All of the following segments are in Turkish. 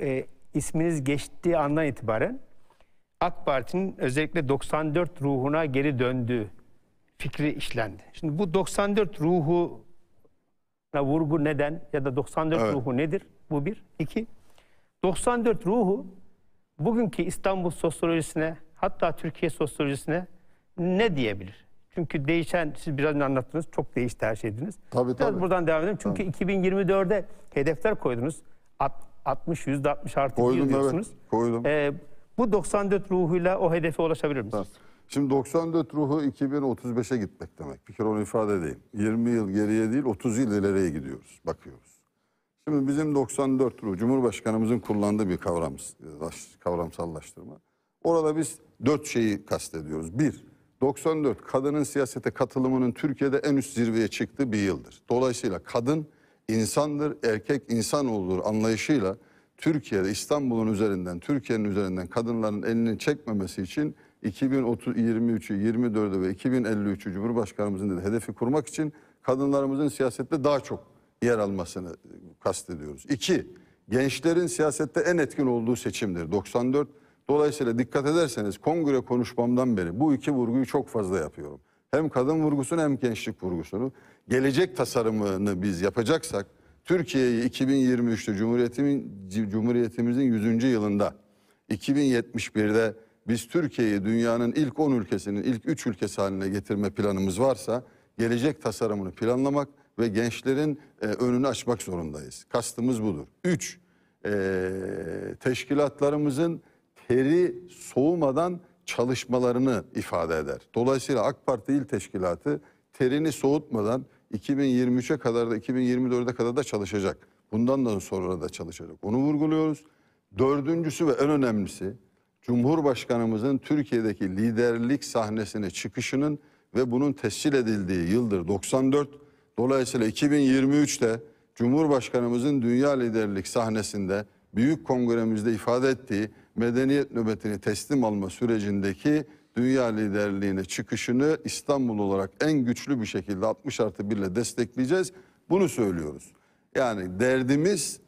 e, isminiz geçtiği andan itibaren AK Parti'nin özellikle 94 ruhuna geri döndüğü fikri işlendi. Şimdi bu 94 ruhu vurgu neden ya da 94 evet. ruhu nedir? Bu bir. iki 94 ruhu bugünkü İstanbul sosyolojisine hatta Türkiye sosyolojisine ne diyebilir? Çünkü değişen, siz biraz önce anlattınız, çok değişti her şeydiniz. Tabii, biraz tabii. buradan devam edelim. Çünkü 2024'de hedefler koydunuz. 60, %60 artı Koydum, 1 diyorsunuz. Evet. Koydum. Ee, bu 94 ruhuyla o hedefe ulaşabilir misiniz? Evet. Şimdi 94 ruhu 2035'e gitmek demek. Bir kere onu ifade edeyim. 20 yıl geriye değil 30 yıl ileriye gidiyoruz, bakıyoruz. Şimdi bizim 94 ruhu Cumhurbaşkanımızın kullandığı bir kavram, e, kavramsallaştırma. Orada biz dört şeyi kastediyoruz. Bir, 94 kadının siyasete katılımının Türkiye'de en üst zirveye çıktığı bir yıldır. Dolayısıyla kadın insandır, erkek insan olur anlayışıyla Türkiye'de İstanbul'un üzerinden, Türkiye'nin üzerinden kadınların elini çekmemesi için 2023'ü, 24'ü ve 2053'ü Cumhurbaşkanımızın dedi, hedefi kurmak için kadınlarımızın siyasette daha çok yer almasını kastediyoruz. İki, gençlerin siyasette en etkin olduğu seçimdir 94. Dolayısıyla dikkat ederseniz kongre konuşmamdan beri bu iki vurguyu çok fazla yapıyorum hem kadın vurgusunu hem gençlik vurgusunu gelecek tasarımını biz yapacaksak Türkiye'yi 2023'te Cumhuriyetimin, Cumhuriyetimizin 100. yılında 2071'de biz Türkiye'yi dünyanın ilk 10 ülkesinin ilk 3 ülkesi haline getirme planımız varsa gelecek tasarımını planlamak ve gençlerin e, önünü açmak zorundayız. Kastımız budur. 3. E, teşkilatlarımızın teri soğumadan çalışmalarını ifade eder. Dolayısıyla AK Parti İl Teşkilatı terini soğutmadan 2023'e kadar da 2024'e kadar da çalışacak. Bundan da sonra da çalışacak. Onu vurguluyoruz. Dördüncüsü ve en önemlisi Cumhurbaşkanımızın Türkiye'deki liderlik sahnesine çıkışının ve bunun tescil edildiği yıldır 94. Dolayısıyla 2023'te Cumhurbaşkanımızın dünya liderlik sahnesinde büyük kongremizde ifade ettiği medeniyet nöbetini teslim alma sürecindeki dünya liderliğine çıkışını İstanbul olarak en güçlü bir şekilde 60 artı 1 ile destekleyeceğiz. Bunu söylüyoruz. Yani derdimiz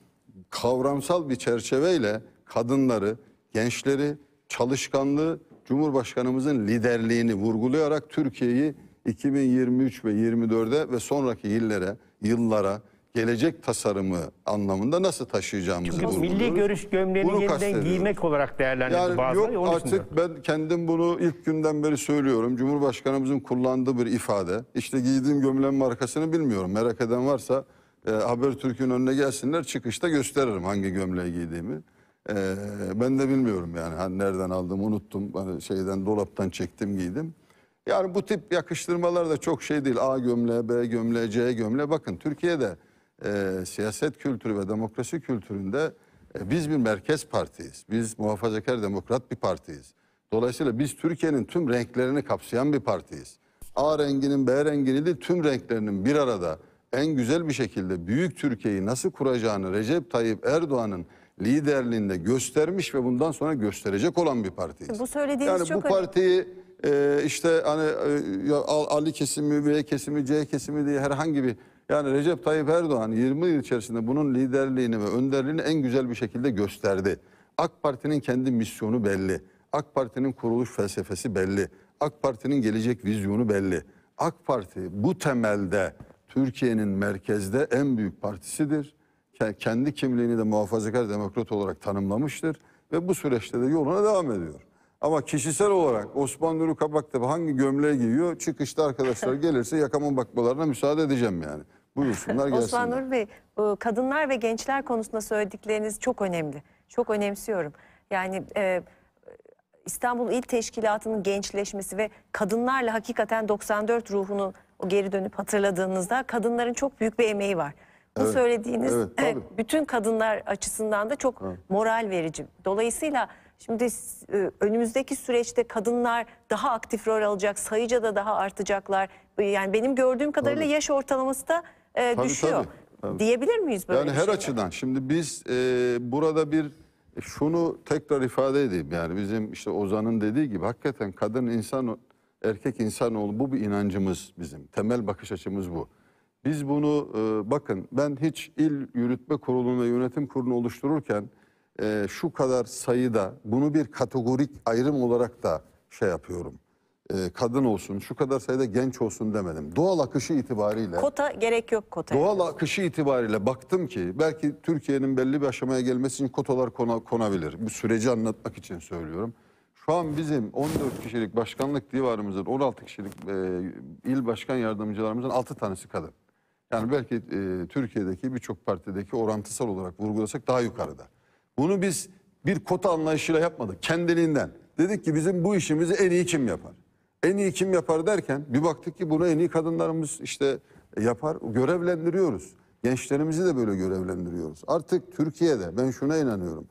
kavramsal bir çerçeveyle kadınları, gençleri, çalışkanlığı, Cumhurbaşkanımızın liderliğini vurgulayarak Türkiye'yi 2023 ve 24'e ve sonraki yıllara, yıllara gelecek tasarımı anlamında nasıl taşıyacağımızı Çünkü milli görüş gömleğini bunu yeniden giymek olarak değerlendirdi yani bazıları. Yok artık ben kendim bunu ilk günden beri söylüyorum. Cumhurbaşkanımızın kullandığı bir ifade. İşte giydiğim gömleğin markasını bilmiyorum. Merak eden varsa e, Habertürk'ün önüne gelsinler çıkışta gösteririm hangi gömleği giydiğimi. E, ben de bilmiyorum yani hani nereden aldım unuttum. Hani şeyden dolaptan çektim giydim. Yani bu tip yakıştırmalar da çok şey değil. A gömleği, B gömleği, C gömleği. Bakın Türkiye'de e, siyaset kültürü ve demokrasi kültüründe e, biz bir merkez partiyiz. Biz muhafazakar demokrat bir partiyiz. Dolayısıyla biz Türkiye'nin tüm renklerini kapsayan bir partiyiz. A renginin B rengini de tüm renklerinin bir arada en güzel bir şekilde büyük Türkiye'yi nasıl kuracağını Recep Tayyip Erdoğan'ın liderliğinde göstermiş ve bundan sonra gösterecek olan bir partiyiz. Bu söylediğiniz yani çok bu partiyi e, işte hani e, Ali kesimi, B kesimi, C kesimi diye herhangi bir yani Recep Tayyip Erdoğan 20 yıl içerisinde bunun liderliğini ve önderliğini en güzel bir şekilde gösterdi. AK Parti'nin kendi misyonu belli. AK Parti'nin kuruluş felsefesi belli. AK Parti'nin gelecek vizyonu belli. AK Parti bu temelde Türkiye'nin merkezde en büyük partisidir. Kendi kimliğini de muhafazakar demokrat olarak tanımlamıştır ve bu süreçte de yoluna devam ediyor. Ama kişisel olarak Osman Nuri Kabak hangi gömleği giyiyor çıkışta arkadaşlar gelirse yakamın bakmalarına müsaade edeceğim yani. Buyursunlar gelsinler. Osman Nuri Bey e, kadınlar ve gençler konusunda söyledikleriniz çok önemli. Çok önemsiyorum. Yani e, İstanbul İl Teşkilatı'nın gençleşmesi ve kadınlarla hakikaten 94 ruhunu geri dönüp hatırladığınızda kadınların çok büyük bir emeği var. Bu evet, söylediğiniz evet, e, bütün kadınlar açısından da çok evet. moral verici. Dolayısıyla Şimdi e, önümüzdeki süreçte kadınlar daha aktif rol alacak, sayıca da daha artacaklar. E, yani benim gördüğüm kadarıyla tabii. yaş ortalaması da e, tabii, düşüyor. Tabii, tabii. Diyebilir miyiz böyle Yani her şeyden? açıdan. Şimdi biz e, burada bir e, şunu tekrar ifade edeyim. Yani bizim işte Ozan'ın dediği gibi hakikaten kadın insan, erkek insan insanoğlu bu bir inancımız bizim. Temel bakış açımız bu. Biz bunu e, bakın ben hiç il yürütme kurulu ve yönetim kurulunu oluştururken e, şu kadar sayıda bunu bir kategorik ayrım olarak da şey yapıyorum. E, kadın olsun, şu kadar sayıda genç olsun demedim. Doğal akışı itibariyle... Kota gerek yok kota. Doğal akışı itibariyle baktım ki belki Türkiye'nin belli bir aşamaya gelmesi için kotalar kona, konabilir. Bu süreci anlatmak için söylüyorum. Şu an bizim 14 kişilik başkanlık divarımızın 16 kişilik e, il başkan yardımcılarımızın 6 tanesi kadın. Yani belki e, Türkiye'deki birçok partideki orantısal olarak vurgulasak daha yukarıda. Bunu biz bir kota anlayışıyla yapmadık kendiliğinden. Dedik ki bizim bu işimizi en iyi kim yapar? En iyi kim yapar derken bir baktık ki bunu en iyi kadınlarımız işte yapar. Görevlendiriyoruz. Gençlerimizi de böyle görevlendiriyoruz. Artık Türkiye'de ben şuna inanıyorum.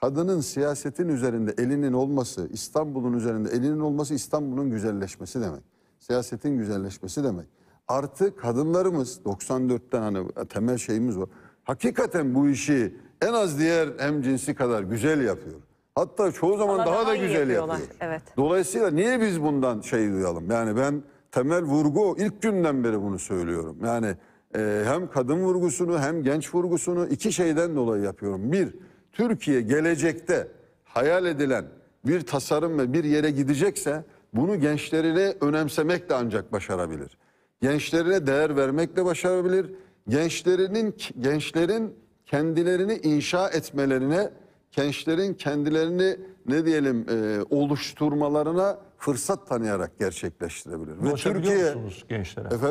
Kadının siyasetin üzerinde elinin olması, İstanbul'un üzerinde elinin olması İstanbul'un güzelleşmesi demek. Siyasetin güzelleşmesi demek. Artık kadınlarımız 94'ten hani temel şeyimiz var. Hakikaten bu işi en az diğer hem cinsi kadar güzel yapıyor. Hatta çoğu zaman daha, daha da güzel yapıyor. Evet. Dolayısıyla niye biz bundan şey duyalım? Yani ben temel vurgu ilk günden beri bunu söylüyorum. Yani e, hem kadın vurgusunu hem genç vurgusunu iki şeyden dolayı yapıyorum. Bir, Türkiye gelecekte hayal edilen bir tasarım ve bir yere gidecekse bunu gençlerine önemsemekle ancak başarabilir. Gençlerine değer vermekle başarabilir. Gençlerinin gençlerin kendilerini inşa etmelerine, gençlerin kendilerini ne diyelim e, oluşturmalarına fırsat tanıyarak gerçekleştirebilir. Ve Ulaşabiliyor Türkiye musunuz gençlere? Efendim,